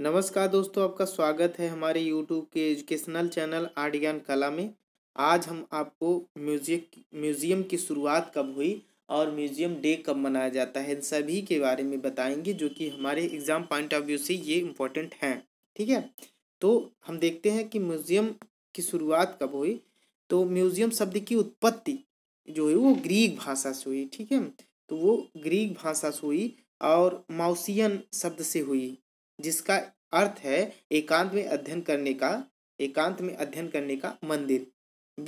नमस्कार दोस्तों आपका स्वागत है हमारे यूट्यूब के एजुकेशनल चैनल आर्ट ज्ञान कला में आज हम आपको म्यूजियम म्यूज़ियम की शुरुआत कब हुई और म्यूज़ियम डे कब मनाया जाता है इन सभी के बारे में बताएंगे जो कि हमारे एग्ज़ाम पॉइंट ऑफ व्यू से ये इम्पोर्टेंट हैं ठीक है तो हम देखते हैं कि म्यूज़ियम की शुरुआत कब हुई तो म्यूज़ियम शब्द की उत्पत्ति जो है वो ग्रीक भाषा से हुई ठीक है तो वो ग्रीक भाषा से हुई और माउसियन शब्द से हुई जिसका अर्थ है एकांत में अध्ययन करने का एकांत में अध्ययन करने का मंदिर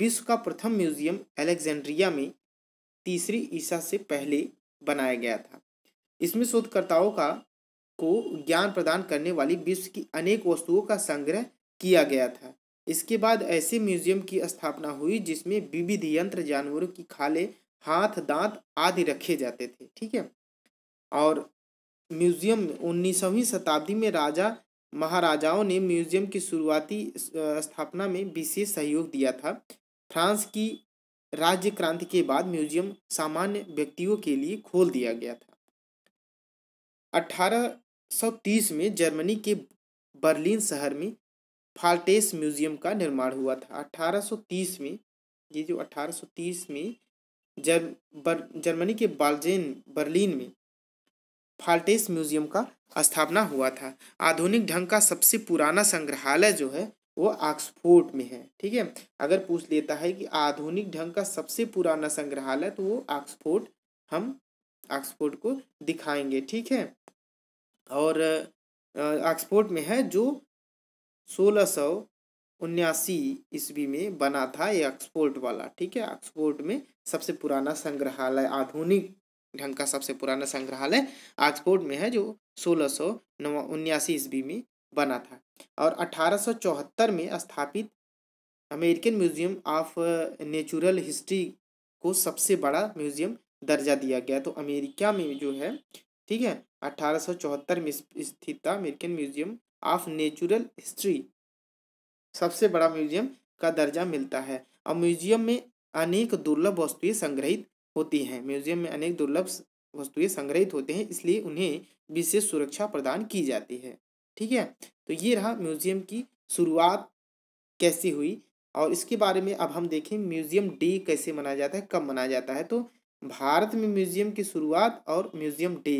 विश्व का प्रथम म्यूजियम अलेक्जेंड्रिया में तीसरी ईसा से पहले बनाया गया था इसमें शोधकर्ताओं का को ज्ञान प्रदान करने वाली विश्व की अनेक वस्तुओं का संग्रह किया गया था इसके बाद ऐसे म्यूजियम की स्थापना हुई जिसमें विविध यंत्र जानवरों की खाले हाथ दांत आदि रखे जाते थे ठीक है और म्यूजियम उन्नीसवीं शताब्दी में राजा महाराजाओं ने म्यूजियम की शुरुआती स्थापना में विशेष सहयोग दिया था फ्रांस की राज्य क्रांति के बाद म्यूजियम सामान्य व्यक्तियों के लिए खोल दिया गया था 1830 में जर्मनी के बर्लिन शहर में फाल्टेस म्यूजियम का निर्माण हुआ था 1830 में ये जो 1830 में जर्म जर्मनी के बाल्जेन बर्लिन में फाल्टेस म्यूजियम का स्थापना हुआ था आधुनिक ढंग का सबसे पुराना संग्रहालय जो है वो ऑक्सफोर्ड में है ठीक है अगर पूछ लेता है कि आधुनिक ढंग का सबसे पुराना संग्रहालय तो वो ऑक्सफोर्ड हम ऑक्सफोर्ड को दिखाएंगे ठीक है और ऑक्सफोर्ड में है जो सोलह सौ उन्यासी ईस्वी में बना था ये ऑक्सफोर्ड वाला ठीक है ऑक्सफोर्ड में सबसे पुराना संग्रहालय आधुनिक ढंग का सबसे पुराना संग्रहालय ऑक्सफोर्ड में है जो सोलह सौ ईस्वी में बना था और 1874 में स्थापित American Museum of Natural History को सबसे बड़ा म्यूजियम दर्जा दिया गया तो अमेरिका में जो है ठीक है 1874 में स्थित था American Museum of Natural History सबसे बड़ा म्यूजियम का दर्जा मिलता है और म्यूजियम में अनेक दुर्लभ वस्तुएं संग्रहित होती हैं म्यूजियम में अनेक दुर्लभ वस्तुएं संग्रहित होते हैं इसलिए उन्हें विशेष सुरक्षा प्रदान की जाती है ठीक है तो ये रहा म्यूजियम की शुरुआत कैसी हुई और इसके बारे में अब हम देखें म्यूजियम डे कैसे मनाया जाता है कब मनाया जाता है तो भारत में म्यूजियम की शुरुआत और म्यूजियम डे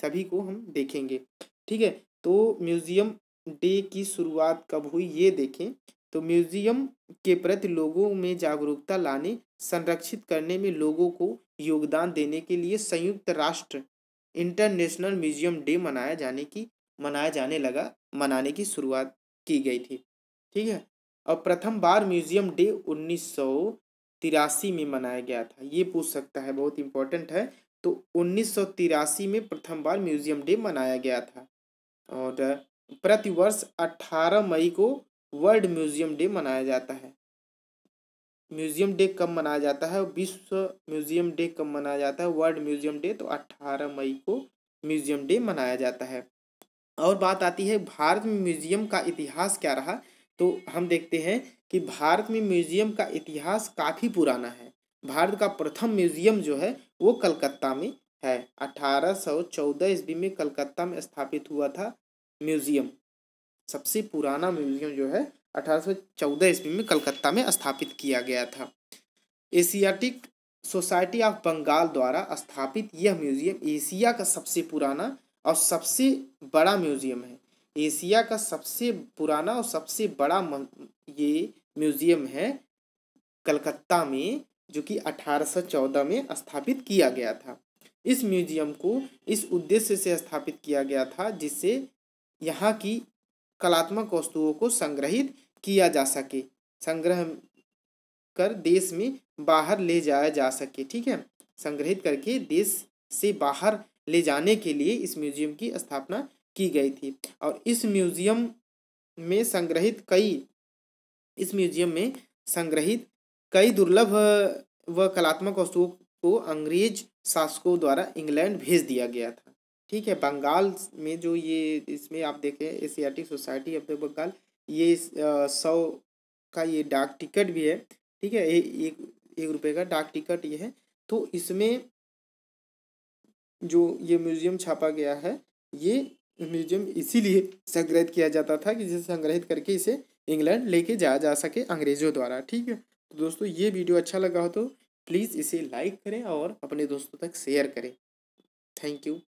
सभी को हम देखेंगे ठीक है तो म्यूजियम डे की शुरुआत कब हुई ये देखें तो म्यूजियम के प्रति लोगों में जागरूकता लाने संरक्षित करने में लोगों को योगदान देने के लिए संयुक्त राष्ट्र इंटरनेशनल म्यूजियम डे मनाया जाने की मनाया जाने लगा मनाने की शुरुआत की गई थी ठीक है और प्रथम बार म्यूजियम डे उन्नीस तिरासी में मनाया गया था ये पूछ सकता है बहुत इंपॉर्टेंट है तो उन्नीस में प्रथम बार म्यूजियम डे मनाया गया था और प्रतिवर्ष 18 मई को वर्ल्ड म्यूजियम डे मनाया जाता है म्यूजियम डे कब मनाया जाता है विश्व म्यूजियम डे कब मनाया जाता है वर्ल्ड म्यूजियम डे तो 18 मई को म्यूजियम डे मनाया जाता है और बात आती है भारत में म्यूजियम का इतिहास क्या रहा तो हम देखते हैं कि भारत में म्यूजियम का इतिहास काफ़ी पुराना है भारत का प्रथम म्यूजियम जो है वो कलकत्ता में है चौदह ईस्वी में कलकत्ता में स्थापित हुआ था म्यूजियम सबसे पुराना म्यूजियम जो है 1814 ईस्वी में कलकत्ता में स्थापित किया गया था एशियाटिक सोसाइटी ऑफ बंगाल द्वारा स्थापित यह म्यूजियम एशिया का सबसे पुराना और सबसे बड़ा म्यूजियम है एशिया का सबसे पुराना और सबसे बड़ा ये म्यूजियम है कलकत्ता में जो कि 1814 में स्थापित किया गया था इस म्यूजियम को इस उद्देश्य से स्थापित किया गया था जिससे यहाँ की कलात्मक वस्तुओं को संग्रहित किया जा सके संग्रह कर देश में बाहर ले जाया जा सके ठीक है संग्रहित करके देश से बाहर ले जाने के लिए इस म्यूजियम की स्थापना की गई थी और इस म्यूजियम में संग्रहित कई इस म्यूजियम में संग्रहित कई दुर्लभ व कलात्मक वस्तुओं को अंग्रेज शासकों द्वारा इंग्लैंड भेज दिया गया था ठीक है बंगाल में जो ये इसमें आप देखें Asiatic Society of the Bengal ये सौ का ये डाक टिकट भी है ठीक है ए, एक एक रुपये का डाक टिकट ये है तो इसमें जो ये म्यूजियम छापा गया है ये म्यूजियम इसीलिए संग्रहित किया जाता था कि जिसे संग्रहित करके इसे इंग्लैंड लेके जाया जा सके अंग्रेजों द्वारा ठीक है तो दोस्तों ये वीडियो अच्छा लगा हो तो प्लीज़ इसे लाइक करें और अपने दोस्तों तक शेयर करें थैंक यू